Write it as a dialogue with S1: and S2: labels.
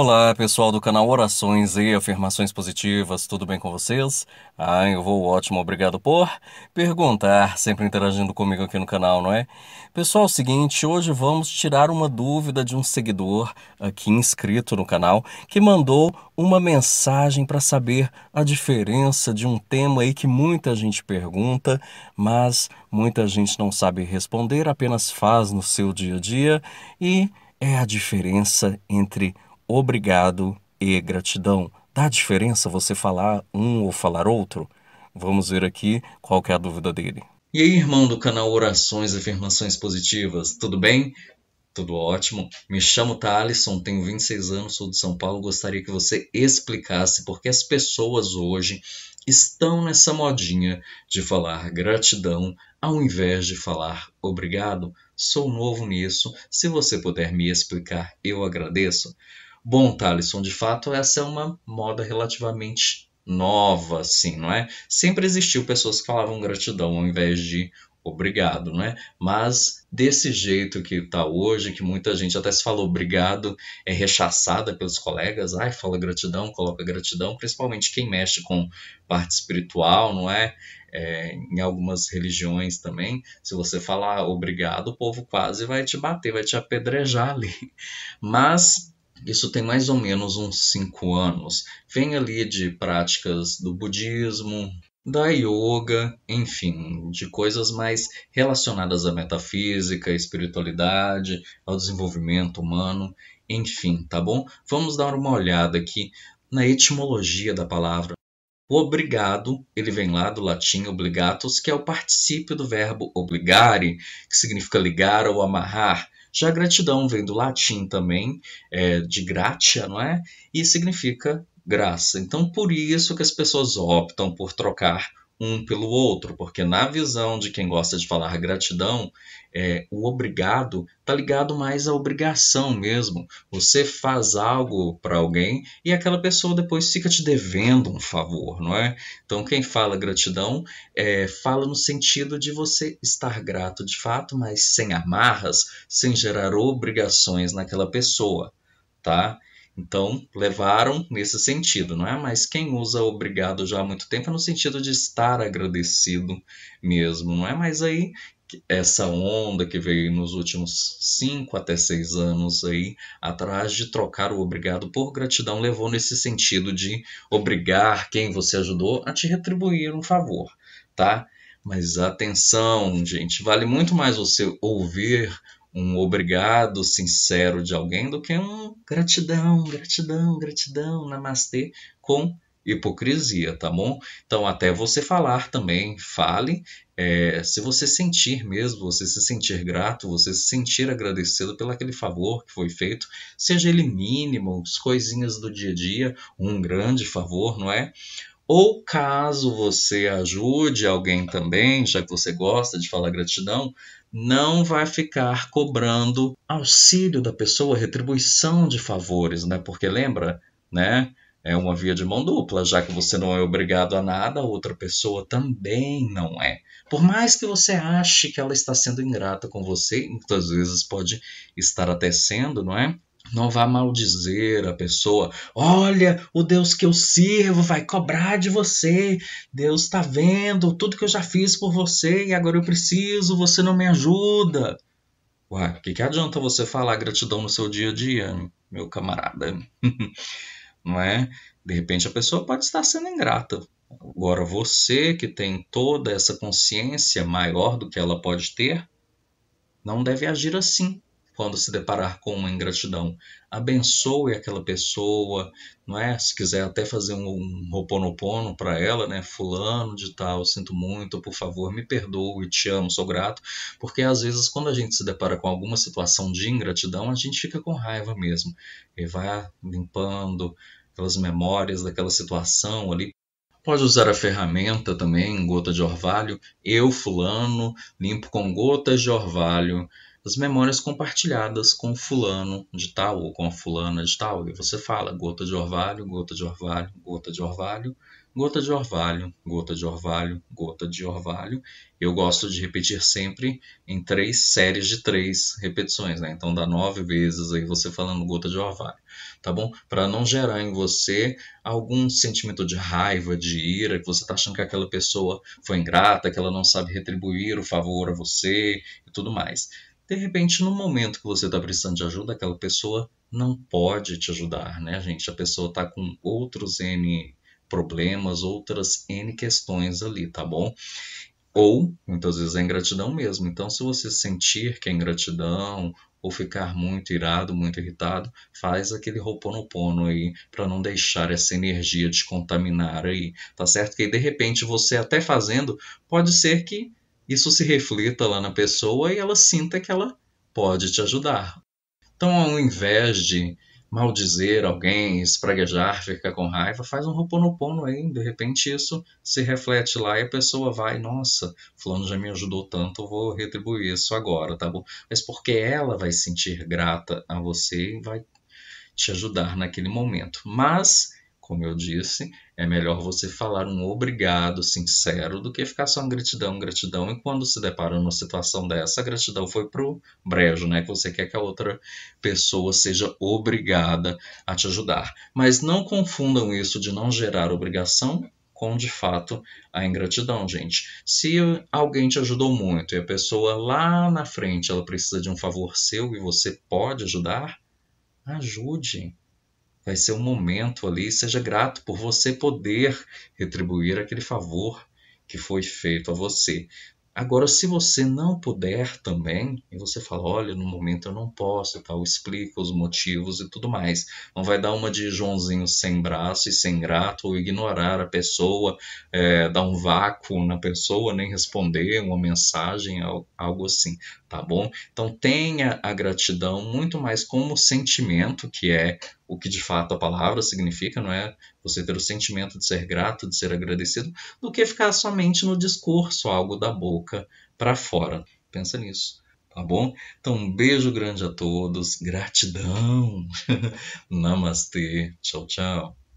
S1: Olá, pessoal do canal Orações e Afirmações Positivas, tudo bem com vocês? Ah, eu vou ótimo, obrigado por perguntar, sempre interagindo comigo aqui no canal, não é? Pessoal, é o seguinte, hoje vamos tirar uma dúvida de um seguidor aqui inscrito no canal que mandou uma mensagem para saber a diferença de um tema aí que muita gente pergunta, mas muita gente não sabe responder, apenas faz no seu dia a dia e é a diferença entre obrigado e gratidão. Dá diferença você falar um ou falar outro? Vamos ver aqui qual é a dúvida dele. E aí, irmão do canal Orações e Afirmações Positivas, tudo bem? Tudo ótimo. Me chamo Thalisson, tenho 26 anos, sou de São Paulo. Gostaria que você explicasse por que as pessoas hoje estão nessa modinha de falar gratidão ao invés de falar obrigado. Sou novo nisso. Se você puder me explicar, eu agradeço. Bom, Thaleson, de fato essa é uma moda relativamente nova, assim, não é? Sempre existiu pessoas que falavam gratidão ao invés de obrigado, né? Mas desse jeito que tá hoje, que muita gente até se falou obrigado, é rechaçada pelos colegas, ai, fala gratidão, coloca gratidão, principalmente quem mexe com parte espiritual, não é? é em algumas religiões também, se você falar obrigado, o povo quase vai te bater, vai te apedrejar ali. Mas isso tem mais ou menos uns cinco anos. Vem ali de práticas do budismo, da yoga, enfim, de coisas mais relacionadas à metafísica, à espiritualidade, ao desenvolvimento humano, enfim, tá bom? Vamos dar uma olhada aqui na etimologia da palavra. O obrigado, ele vem lá do latim obligatus, que é o particípio do verbo obligare, que significa ligar ou amarrar. Já gratidão vem do latim também, é, de gratia, não é? E significa graça. Então, por isso que as pessoas optam por trocar um pelo outro, porque na visão de quem gosta de falar gratidão, é, o obrigado está ligado mais à obrigação mesmo. Você faz algo para alguém e aquela pessoa depois fica te devendo um favor, não é? Então quem fala gratidão é, fala no sentido de você estar grato de fato, mas sem amarras, sem gerar obrigações naquela pessoa, tá? Então, levaram nesse sentido, não é? Mas quem usa obrigado já há muito tempo é no sentido de estar agradecido mesmo, não é? Mas aí, essa onda que veio nos últimos cinco até seis anos aí atrás de trocar o obrigado por gratidão levou nesse sentido de obrigar quem você ajudou a te retribuir um favor, tá? Mas atenção, gente, vale muito mais você ouvir um obrigado sincero de alguém do que um gratidão, gratidão, gratidão, namastê com hipocrisia, tá bom? Então, até você falar também, fale. É, se você sentir mesmo, você se sentir grato, você se sentir agradecido pelo aquele favor que foi feito, seja ele mínimo, as coisinhas do dia a dia, um grande favor, não é? Ou caso você ajude alguém também, já que você gosta de falar gratidão, não vai ficar cobrando auxílio da pessoa, retribuição de favores, né? Porque lembra, né? É uma via de mão dupla, já que você não é obrigado a nada, a outra pessoa também não é. Por mais que você ache que ela está sendo ingrata com você, muitas vezes pode estar até sendo, não é? Não vá maldizer a pessoa. Olha, o Deus que eu sirvo vai cobrar de você. Deus está vendo tudo que eu já fiz por você e agora eu preciso, você não me ajuda. Uai, o que, que adianta você falar gratidão no seu dia a dia, meu camarada? não é? De repente a pessoa pode estar sendo ingrata. Agora, você que tem toda essa consciência maior do que ela pode ter, não deve agir assim quando se deparar com uma ingratidão. Abençoe aquela pessoa, não é? Se quiser até fazer um, roponopono para ela, né? Fulano de tal, sinto muito, por favor, me perdoe, te amo, sou grato. Porque às vezes quando a gente se depara com alguma situação de ingratidão, a gente fica com raiva mesmo. E vai limpando aquelas memórias daquela situação ali Pode usar a ferramenta também, gota de orvalho. Eu, fulano, limpo com gotas de orvalho as memórias compartilhadas com fulano de tal ou com a fulana de tal. E você fala gota de orvalho, gota de orvalho, gota de orvalho, gota de orvalho, gota de orvalho, gota de orvalho. Eu gosto de repetir sempre em três séries de três repetições, né? Então dá nove vezes aí você falando gota de orvalho, tá bom? Para não gerar em você algum sentimento de raiva, de ira, que você tá achando que aquela pessoa foi ingrata, que ela não sabe retribuir o favor a você e tudo mais. De repente, no momento que você está precisando de ajuda, aquela pessoa não pode te ajudar, né, gente? A pessoa está com outros N problemas, outras N questões ali, tá bom? Ou, muitas vezes, é ingratidão mesmo. Então, se você sentir que é ingratidão ou ficar muito irado, muito irritado, faz aquele roponopono aí para não deixar essa energia descontaminar contaminar aí, tá certo? Que de repente você até fazendo, pode ser que isso se reflita lá na pessoa e ela sinta que ela pode te ajudar. Então, ao invés de maldizer alguém, espraguejar, ficar com raiva, faz um roponopono aí, de repente isso se reflete lá e a pessoa vai, nossa, fulano já me ajudou tanto, vou retribuir isso agora, tá bom? Mas porque ela vai sentir grata a você e vai te ajudar naquele momento. Mas como eu disse, é melhor você falar um obrigado sincero do que ficar só em gratidão, gratidão. E quando se depara numa situação dessa, a gratidão foi pro brejo, né? Que você quer que a outra pessoa seja obrigada a te ajudar. Mas não confundam isso de não gerar obrigação com de fato a ingratidão, gente. Se alguém te ajudou muito e a pessoa lá na frente ela precisa de um favor seu e você pode ajudar, ajude vai ser um momento ali, seja grato por você poder retribuir aquele favor que foi feito a você. Agora, se você não puder também, e você fala, olha, no momento eu não posso, tal, explica os motivos e tudo mais. Não vai dar uma de Joãozinho sem braço e sem grato, ou ignorar a pessoa, é, dar um vácuo na pessoa, nem responder uma mensagem, algo assim tá bom? Então tenha a gratidão muito mais como sentimento, que é o que de fato a palavra significa, não é? Você ter o sentimento de ser grato, de ser agradecido, do que ficar somente no discurso, algo da boca para fora. Pensa nisso, tá bom? Então um beijo grande a todos, gratidão. Namastê. Tchau, tchau.